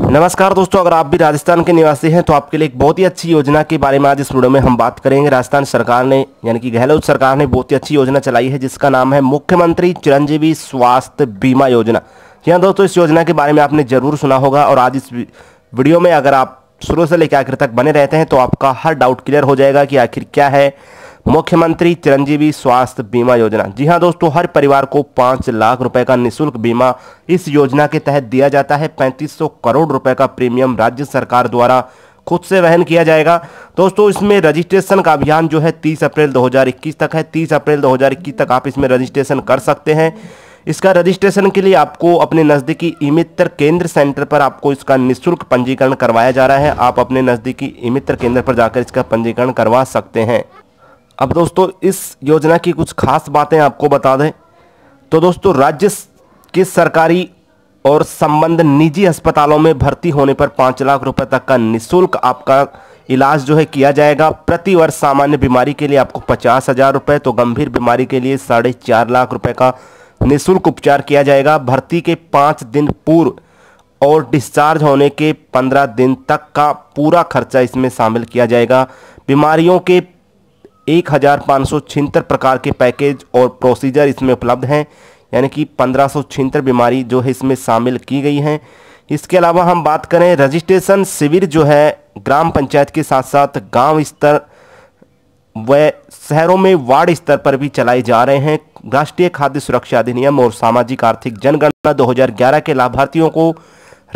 नमस्कार दोस्तों अगर आप भी राजस्थान के निवासी हैं तो आपके लिए एक बहुत ही अच्छी योजना के बारे में आज इस वीडियो में हम बात करेंगे राजस्थान सरकार ने यानी कि गहलोत सरकार ने बहुत ही अच्छी योजना चलाई है जिसका नाम है मुख्यमंत्री चिरंजीवी स्वास्थ्य बीमा योजना यहाँ दोस्तों इस योजना के बारे में आपने जरूर सुना होगा और आज इस वीडियो में अगर आप शुरू से लेकर आखिर तक बने रहते हैं तो आपका हर डाउट क्लियर हो जाएगा कि आखिर क्या है मुख्यमंत्री चिरंजीवी स्वास्थ्य बीमा योजना जी हाँ दोस्तों हर परिवार को पाँच लाख रुपए का निशुल्क बीमा इस योजना के तहत दिया जाता है 3500 करोड़ रुपए का प्रीमियम राज्य सरकार द्वारा खुद से वहन किया जाएगा दोस्तों इसमें रजिस्ट्रेशन का अभियान जो है 30 अप्रैल 2021 तक है 30 अप्रैल 2021 तक आप इसमें रजिस्ट्रेशन कर सकते हैं इसका रजिस्ट्रेशन के लिए आपको अपने नज़दीकी इमित्र केंद्र सेंटर पर आपको इसका निःशुल्क पंजीकरण करवाया जा रहा है आप अपने नज़दीकी इमित्र केंद्र पर जाकर इसका पंजीकरण करवा सकते हैं अब दोस्तों इस योजना की कुछ खास बातें आपको बता दें तो दोस्तों राज्य के सरकारी और संबंध निजी अस्पतालों में भर्ती होने पर पाँच लाख रुपए तक का निःशुल्क आपका इलाज जो है किया जाएगा प्रति वर्ष सामान्य बीमारी के लिए आपको पचास हज़ार रुपये तो गंभीर बीमारी के लिए साढ़े चार लाख रुपये का निःशुल्क उपचार किया जाएगा भर्ती के पाँच दिन पूर्व और डिस्चार्ज होने के पंद्रह दिन तक का पूरा खर्चा इसमें शामिल किया जाएगा बीमारियों के एक हज़ार पाँच सौ छिहत्तर प्रकार के पैकेज और प्रोसीजर इसमें उपलब्ध हैं यानी कि पंद्रह सौ छिहत्तर बीमारी जो है इसमें शामिल की गई हैं इसके अलावा हम बात करें रजिस्ट्रेशन शिविर जो है ग्राम पंचायत के साथ साथ गांव स्तर व शहरों में वार्ड स्तर पर भी चलाए जा रहे हैं राष्ट्रीय खाद्य सुरक्षा अधिनियम और सामाजिक आर्थिक जनगणना 2011 के लाभार्थियों को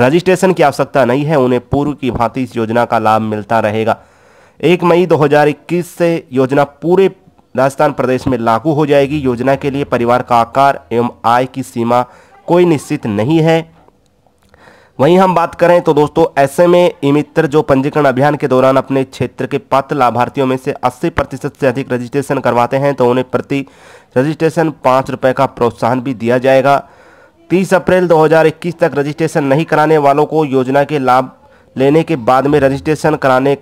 रजिस्ट्रेशन की आवश्यकता नहीं है उन्हें पूर्व की भांति इस योजना का लाभ मिलता रहेगा एक मई 2021 से योजना पूरे राजस्थान प्रदेश में लागू हो जाएगी योजना के लिए परिवार का आकार एवं आय की सीमा कोई निश्चित नहीं है वहीं हम बात करें तो दोस्तों ऐसे में ई मित्र जो पंजीकरण अभियान के दौरान अपने क्षेत्र के पात्र लाभार्थियों में से 80 प्रतिशत से अधिक रजिस्ट्रेशन करवाते हैं तो उन्हें प्रति रजिस्ट्रेशन पाँच रुपये का प्रोत्साहन भी दिया जाएगा 30 अप्रैल 2021 तक रजिस्ट्रेशन नहीं कराने वालों को योजना के लाभ लेने के बाद में रजिस्ट्रेशन कराने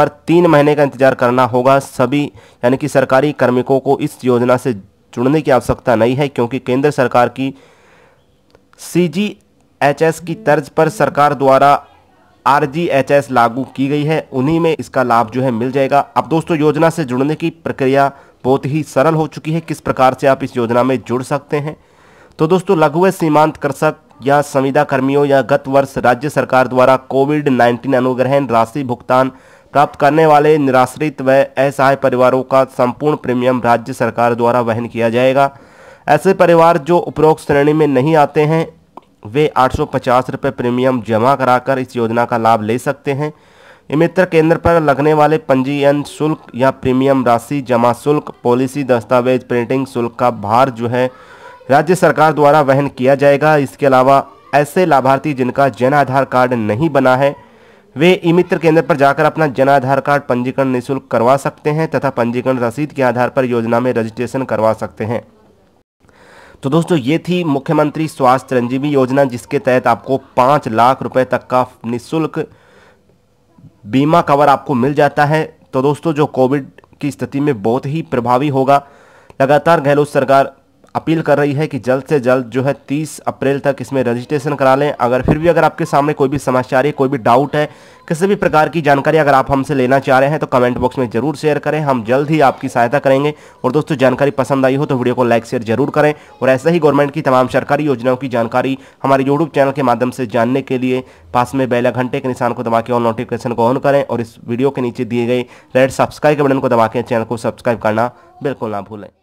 पर तीन महीने का इंतजार करना होगा सभी यानी कि सरकारी कर्मिकों को इस योजना से जुड़ने की आवश्यकता नहीं है क्योंकि केंद्र सरकार की सी की तर्ज पर सरकार द्वारा आर लागू की गई है उन्हीं में इसका लाभ जो है मिल जाएगा अब दोस्तों योजना से जुड़ने की प्रक्रिया बहुत ही सरल हो चुकी है किस प्रकार से आप इस योजना में जुड़ सकते हैं तो दोस्तों लघु सीमांत कृषक या संविदा कर्मियों या गत वर्ष राज्य सरकार द्वारा कोविड 19 अनुग्रहण राशि भुगतान प्राप्त करने वाले निराश्रित व असहाय परिवारों का संपूर्ण प्रीमियम राज्य सरकार द्वारा वहन किया जाएगा ऐसे परिवार जो उपरोक्त श्रेणी में नहीं आते हैं वे आठ रुपए प्रीमियम जमा कराकर इस योजना का लाभ ले सकते हैं मित्र केंद्र पर लगने वाले पंजीयन शुल्क या प्रीमियम राशि जमा शुल्क पॉलिसी दस्तावेज प्रिंटिंग शुल्क का भार जो है राज्य सरकार द्वारा वहन किया जाएगा इसके अलावा ऐसे लाभार्थी जिनका जन आधार कार्ड नहीं बना है वे ई मित्र केंद्र पर जाकर अपना जन आधार कार्ड पंजीकरण निःशुल्क करवा सकते हैं तथा पंजीकरण रसीद के आधार पर योजना में रजिस्ट्रेशन करवा सकते हैं तो दोस्तों ये थी मुख्यमंत्री स्वास्थ्य रंजीवी योजना जिसके तहत आपको पाँच लाख रुपए तक का निःशुल्क बीमा कवर आपको मिल जाता है तो दोस्तों जो कोविड की स्थिति में बहुत ही प्रभावी होगा लगातार गहलोत सरकार अपील कर रही है कि जल्द से जल्द जो है तीस अप्रैल तक इसमें रजिस्ट्रेशन करा लें अगर फिर भी अगर आपके सामने कोई भी समस्या आ रही है कोई भी डाउट है किसी भी प्रकार की जानकारी अगर आप हमसे लेना चाह रहे हैं तो कमेंट बॉक्स में जरूर शेयर करें हम जल्द ही आपकी सहायता करेंगे और दोस्तों जानकारी पसंद आई हो तो वीडियो को लाइक शेयर जरूर करें और ऐसे ही गवर्नमेंट की तमाम सरकारी योजनाओं की जानकारी हमारे यूट्यूब चैनल के माध्यम से जानने के लिए पास में बेला घंटे के निशान को दबा के और नोटिफिकेशन को ऑन करें और इस वीडियो के नीचे दिए गए रेड सब्सक्राइब के बटन को दबा के चैनल को सब्सक्राइब करना बिल्कुल ना भूलें